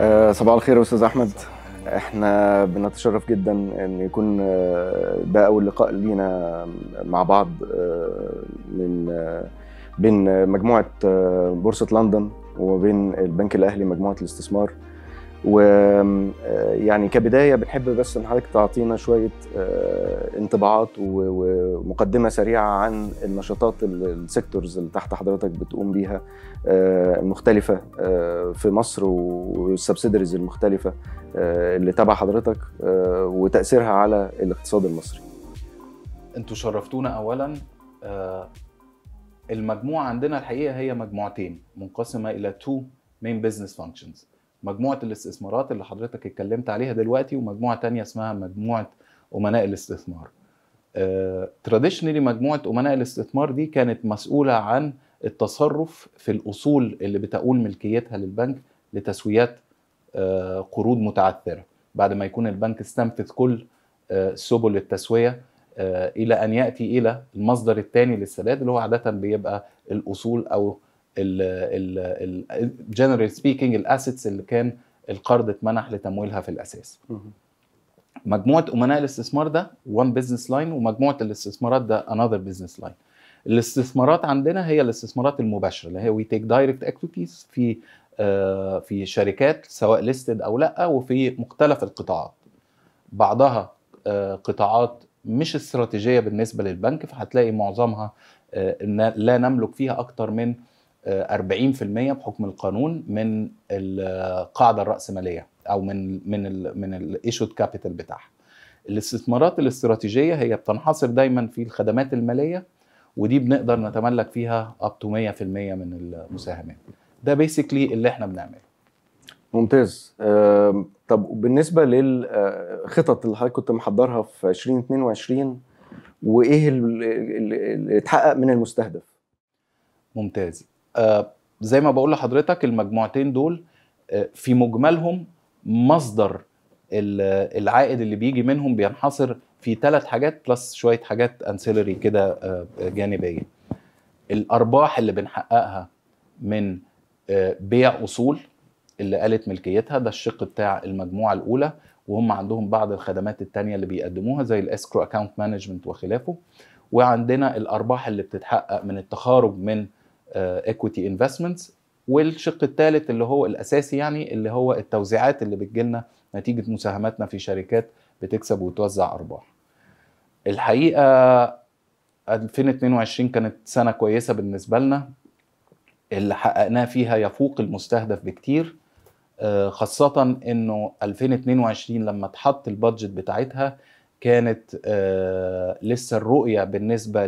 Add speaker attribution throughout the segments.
Speaker 1: آه، صباح الخير يا استاذ احمد احنا بنتشرف جدا ان يكون آه، ده اول لقاء لينا مع بعض آه، من بين مجموعه بورصه لندن وبين البنك الاهلي مجموعه الاستثمار ويعني آه، كبدايه بنحب بس ان حضرتك تعطينا شويه آه، انطباعات ومقدمه سريعه عن النشاطات السيكتورز اللي تحت حضرتك بتقوم بيها آه، المختلفه في مصر والسبسيدريز المختلفه اللي تبع حضرتك وتاثيرها
Speaker 2: على الاقتصاد المصري. انتوا شرفتونا اولا المجموعه عندنا الحقيقه هي مجموعتين منقسمه الى تو مين بزنس فانكشنز مجموعه الاستثمارات اللي حضرتك اتكلمت عليها دلوقتي ومجموعه تانية اسمها مجموعه امناء الاستثمار تراديشنالي آه، مجموعه امناء الاستثمار دي كانت مسؤوله عن التصرف في الاصول اللي بتقول ملكيتها للبنك لتسويات آه، قروض متعثره بعد ما يكون البنك استنفذ كل آه، سبل التسويه الى ان ياتي الى المصدر الثاني للسداد اللي هو عاده بيبقى الاصول او جنرال سبيكينج الاسيتس اللي كان القرض اتمنح لتمويلها في الاساس مجموعه امناء الاستثمار ده وان بزنس لاين ومجموعه الاستثمارات ده انذر بزنس لاين الاستثمارات عندنا هي الاستثمارات المباشره اللي هي وي تيك دايركت اكويتيز في آه، في شركات سواء ليستد او لا وفي مختلف القطاعات بعضها آه، قطاعات مش استراتيجيه بالنسبه للبنك فهتلاقي معظمها آه، لا نملك فيها اكتر من 40% آه، بحكم القانون من القاعده الراسماليه او من من الـ من الايشود كابيتال بتاعها. الاستثمارات الاستراتيجيه هي بتنحصر دايما في الخدمات الماليه ودي بنقدر نتملك فيها اب تو 100% من المساهمات. ده بيسكلي اللي احنا بنعمله.
Speaker 1: ممتاز طب بالنسبه للخطط آه، اللي حضرتك كنت محضرها
Speaker 2: في 2022 وايه اللي اتحقق من المستهدف ممتاز آه، زي ما بقول لحضرتك المجموعتين دول آه، في مجملهم مصدر العائد اللي بيجي منهم بينحصر في ثلاث حاجات بلس شويه حاجات انسيلري كده آه، جانبيه الارباح اللي بنحققها من بيع اصول اللي قالت ملكيتها ده الشق بتاع المجموعه الاولى وهم عندهم بعض الخدمات التانية اللي بيقدموها زي الاسكرو اكاونت مانجمنت وخلافه وعندنا الارباح اللي بتتحقق من التخارج من ايكوتي آه، انفستمنتس والشق الثالث اللي هو الاساسي يعني اللي هو التوزيعات اللي بتجيلنا نتيجه مساهماتنا في شركات بتكسب وتوزع ارباح الحقيقه 2022 كانت سنه كويسه بالنسبه لنا اللي حققناه فيها يفوق المستهدف بكتير آه، خاصة انه 2022 لما اتحط البادجت بتاعتها كانت آه، لسه الرؤية بالنسبة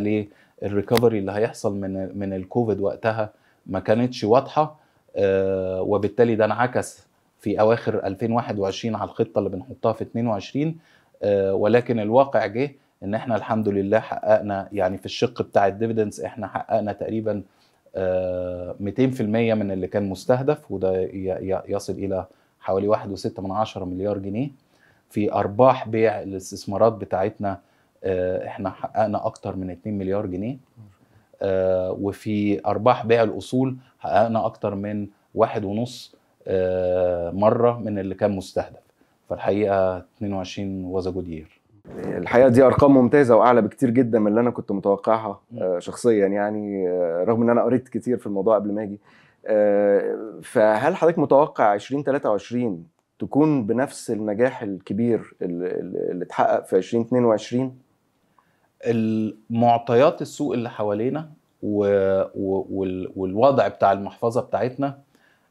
Speaker 2: الريكفري اللي هيحصل من من الكوفيد وقتها ما كانتش واضحه آه، وبالتالي ده انعكس في اواخر 2021 على الخطه اللي بنحطها في 22 آه، ولكن الواقع جه ان احنا الحمد لله حققنا يعني في الشق بتاع الديفيدنس احنا حققنا تقريبا 200% آه، من اللي كان مستهدف وده يصل الى حوالي 1.6 مليار جنيه في ارباح بيع الاستثمارات بتاعتنا آه، احنا حققنا اكتر من 2 مليار جنيه آه، وفي ارباح بيع الاصول حققنا اكتر من واحد ونص آه، مره من اللي كان مستهدف فالحقيقه 22 واز جود يير
Speaker 1: الحقيقه دي ارقام ممتازه واعلى بكتير جدا من اللي انا كنت متوقعها شخصيا يعني رغم ان انا قريت كتير في الموضوع قبل ما اجي فهل حضرتك متوقع 2023 تكون بنفس النجاح الكبير اللي اتحقق في
Speaker 2: 2022 معطيات السوق اللي حوالينا والوضع بتاع المحفظه بتاعتنا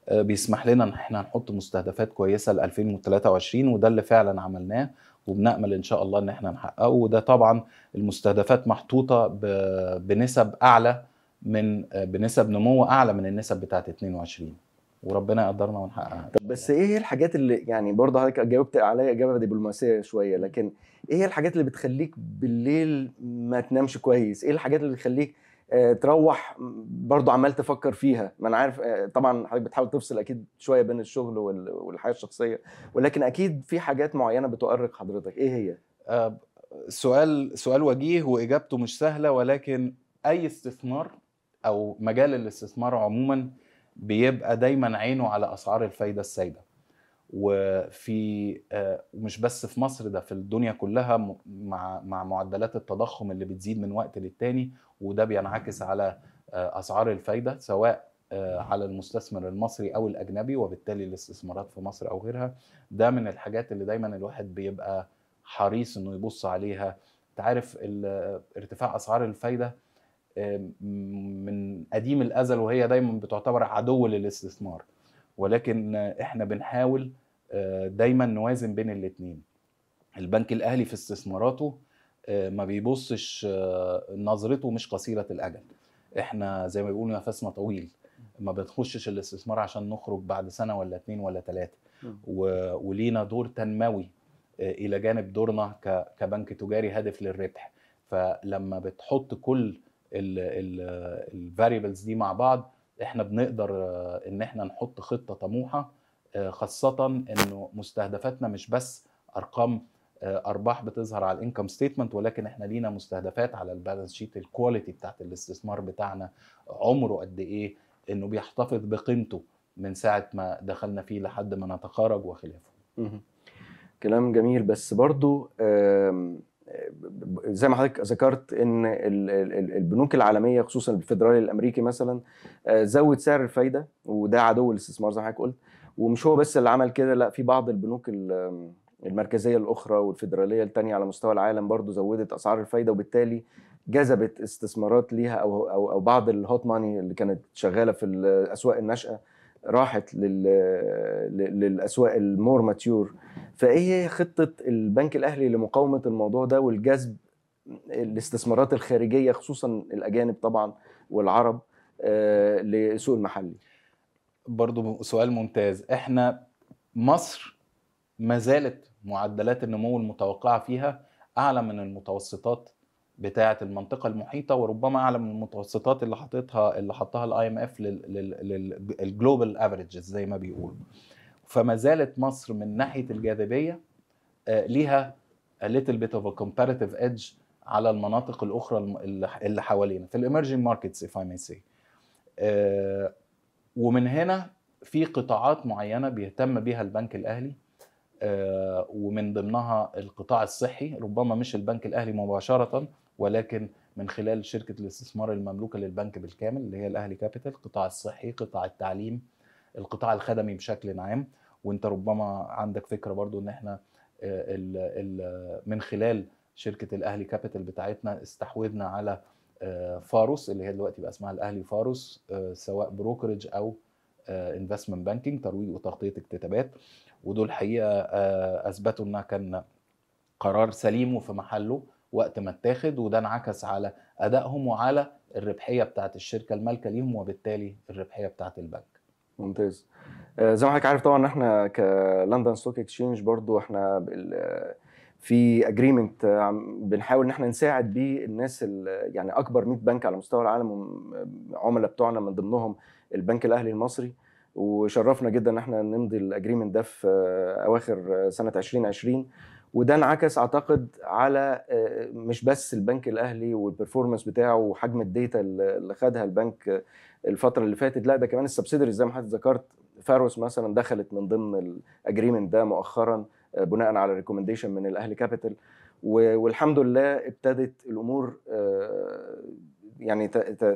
Speaker 2: آه، بيسمح لنا ان احنا نحط مستهدفات كويسه ل 2023 وده اللي فعلا عملناه وبنامل ان شاء الله ان احنا نحققه وده طبعا المستهدفات محطوطه بنسب اعلى من آه، بنسب نمو اعلى من النسب بتاعت 22 وربنا يقدرنا ونحققها
Speaker 1: طب بس ايه هي الحاجات اللي يعني برضه حضرتك جاوبت عليا اجابه دبلوماسيه شويه لكن ايه هي الحاجات اللي بتخليك بالليل ما تنامش كويس؟ ايه الحاجات اللي بتخليك آه، تروح برضه عمال تفكر فيها؟ ما انا عارف آه، طبعا حضرتك بتحاول تفصل اكيد شويه بين الشغل
Speaker 2: والحياه الشخصيه ولكن اكيد في حاجات معينه بتؤرق حضرتك، ايه هي؟ آه، سؤال سؤال وجيه واجابته مش سهله ولكن اي استثمار او مجال الاستثمار عموما بيبقى دايما عينه على اسعار الفايده السائده وفي آه، مش بس في مصر ده في الدنيا كلها مع مع معدلات التضخم اللي بتزيد من وقت للتاني وده بينعكس على آه، اسعار الفايده سواء آه، على المستثمر المصري او الاجنبي وبالتالي الاستثمارات في مصر او غيرها ده من الحاجات اللي دايما الواحد بيبقى حريص انه يبص عليها تعرف ارتفاع اسعار الفايده من قديم الازل وهي دايما بتعتبر عدو للاستثمار ولكن احنا بنحاول آه، دايما نوازن بين الاثنين البنك الاهلي في استثماراته آه، ما بيبصش آه، نظرته مش قصيره الاجل احنا زي ما بيقولوا نفسنا طويل ما بنخشش الاستثمار عشان نخرج بعد سنه ولا اتنين ولا ثلاثه ولينا دور تنموي الى جانب دورنا كبنك تجاري هادف للربح فلما بتحط كل الفاريبلز دي مع بعض احنا بنقدر آه، ان احنا نحط خطه طموحه آه، خاصه انه مستهدفاتنا مش بس ارقام آه، ارباح بتظهر على الانكم ستيتمنت ولكن احنا لينا مستهدفات على البالانس شيت الكواليتي بتاعت الاستثمار بتاعنا عمره قد ايه انه بيحتفظ بقيمته من ساعه ما دخلنا فيه لحد ما نتخرج وخلافه
Speaker 1: كلام جميل بس برضو زي ما حضرتك ذكرت ان البنوك العالميه خصوصا الفدرالي الامريكي مثلا آه، زود سعر الفايده وده عدو الاستثمار زي ما حضرتك قلت ومش هو بس اللي عمل كده لا في بعض البنوك المركزيه الاخرى والفدراليه الثانيه على مستوى العالم برضو زودت اسعار الفايده وبالتالي جذبت استثمارات ليها او او او بعض الهوت ماني اللي كانت شغاله في الاسواق الناشئه راحت للاسواق المور ماتيور فايه هي خطه البنك الاهلي لمقاومه الموضوع ده والجذب الاستثمارات الخارجيه خصوصا الاجانب طبعا
Speaker 2: والعرب آه، لسوق المحلي برضو سؤال ممتاز احنا مصر ما زالت معدلات النمو المتوقعه فيها اعلى من المتوسطات بتاعه المنطقه المحيطه وربما اعلى من المتوسطات اللي حاططها اللي حطها الاي ام اف للجلوبال افريجز زي ما بيقولوا فما زالت مصر من ناحيه الجاذبيه آه، ليها a little bit of a comparative edge على المناطق الاخرى اللي حوالينا في الايمرجنج ماركتس اف اي may سي آه، ومن هنا في قطاعات معينه بيهتم بيها البنك الاهلي آه، ومن ضمنها القطاع الصحي ربما مش البنك الاهلي مباشره ولكن من خلال شركه الاستثمار المملوكه للبنك بالكامل اللي هي الاهلي كابيتال القطاع الصحي قطاع التعليم القطاع الخدمي بشكل عام وانت ربما عندك فكره برضو ان احنا الـ آه، الـ من خلال شركه الاهلي كابيتال بتاعتنا استحوذنا على آه، فاروس اللي هي دلوقتي بقى اسمها الاهلي فاروس آه، سواء بروكرج او انفستمنت بانكينج ترويج وتغطيه اكتتابات ودول حقيقه اثبتوا انها كان قرار سليم وفي محله وقت ما اتاخد وده انعكس على ادائهم وعلى الربحيه بتاعه الشركه المالكه ليهم وبالتالي الربحيه بتاعه البنك
Speaker 1: ممتاز آه، زي ما حضرتك عارف طبعا احنا كلندن ستوك اكسشينج برضو احنا في اجريمنت آه، بنحاول ان احنا نساعد بيه الناس يعني اكبر 100 بنك على مستوى العالم عملاء بتوعنا من ضمنهم البنك الاهلي المصري وشرفنا جدا ان احنا نمضي الاجريمنت ده في آه، اواخر سنه 2020 وده انعكس اعتقد على آه، مش بس البنك الاهلي والبرفورمانس بتاعه وحجم الداتا اللي خدها البنك الفتره اللي فاتت لا ده كمان السبسيدريز زي ما حضرتك ذكرت فاروس مثلا دخلت من ضمن الاجريمنت ده مؤخرا آه، بناء على ريكومنديشن من الاهلي كابيتال والحمد لله ابتدت الامور آه، يعني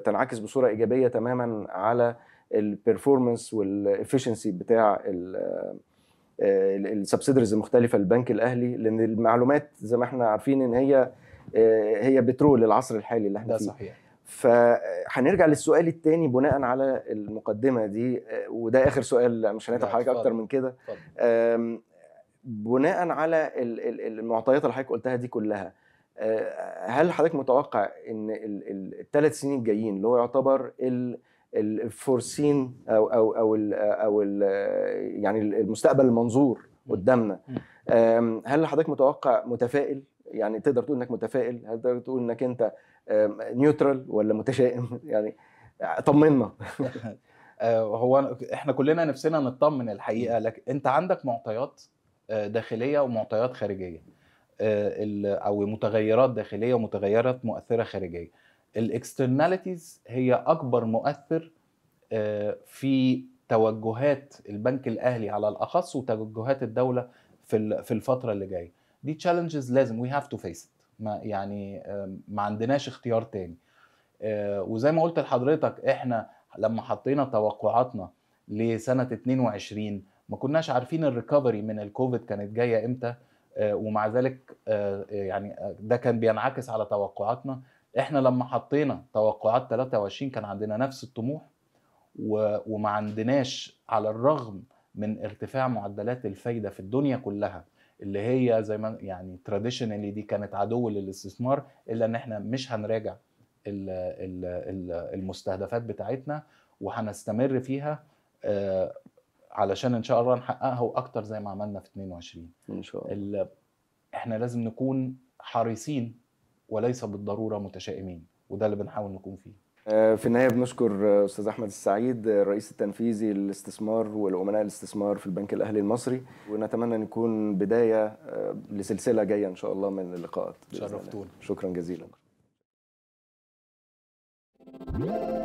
Speaker 1: تنعكس بصوره ايجابيه تماما على البرفورمانس والافشنسي بتاع آه، السبسيدرز المختلفه للبنك الاهلي لان المعلومات زي ما احنا عارفين ان هي آه، هي بترول العصر الحالي اللي احنا ده فيه ده صحيح فهنرجع للسؤال الثاني بناء على المقدمه دي آه، وده اخر سؤال مش هنتعب حضرتك اكتر من كده بناء على المعطيات اللي حضرتك قلتها دي كلها هل حضرتك متوقع ان الثلاث سنين الجايين اللي هو يعتبر الفورسين او او او الـ او الـ يعني المستقبل المنظور قدامنا هل حضرتك متوقع متفائل يعني تقدر تقول انك متفائل هل تقدر تقول انك انت نيوترال ولا متشائم يعني
Speaker 2: طمنا آه، هو احنا كلنا نفسنا نطمن الحقيقه لكن انت عندك معطيات آه، داخليه ومعطيات خارجيه آه، او متغيرات داخليه ومتغيرات مؤثره خارجيه الاكسترناليتيز هي اكبر مؤثر في توجهات البنك الاهلي على الاخص وتوجهات الدوله في في الفتره اللي جايه دي تشالنجز لازم وي هاف تو فيس ما يعني ما عندناش اختيار تاني آه، وزي ما قلت لحضرتك احنا لما حطينا توقعاتنا لسنه 22 ما كناش عارفين الريكفري من الكوفيد كانت جايه امتى آه، ومع ذلك آه، يعني ده كان بينعكس على توقعاتنا احنا لما حطينا توقعات 23 كان عندنا نفس الطموح وما عندناش على الرغم من ارتفاع معدلات الفايده في الدنيا كلها اللي هي زي ما يعني تراديشنالي دي كانت عدو للاستثمار الا ان احنا مش هنراجع المستهدفات بتاعتنا وهنستمر فيها آه، علشان ان شاء الله نحققها واكتر زي ما عملنا في 22 ان شاء الله احنا لازم نكون حريصين وليس بالضروره متشائمين وده اللي بنحاول نكون فيه
Speaker 1: آه، في النهايه بنشكر آه، استاذ احمد السعيد الرئيس آه، التنفيذي للاستثمار والامناء الاستثمار في البنك الاهلي المصري ونتمنى ان يكون بدايه لسلسله جايه ان شاء الله من اللقاءات شرفتونا شكرا جزيلا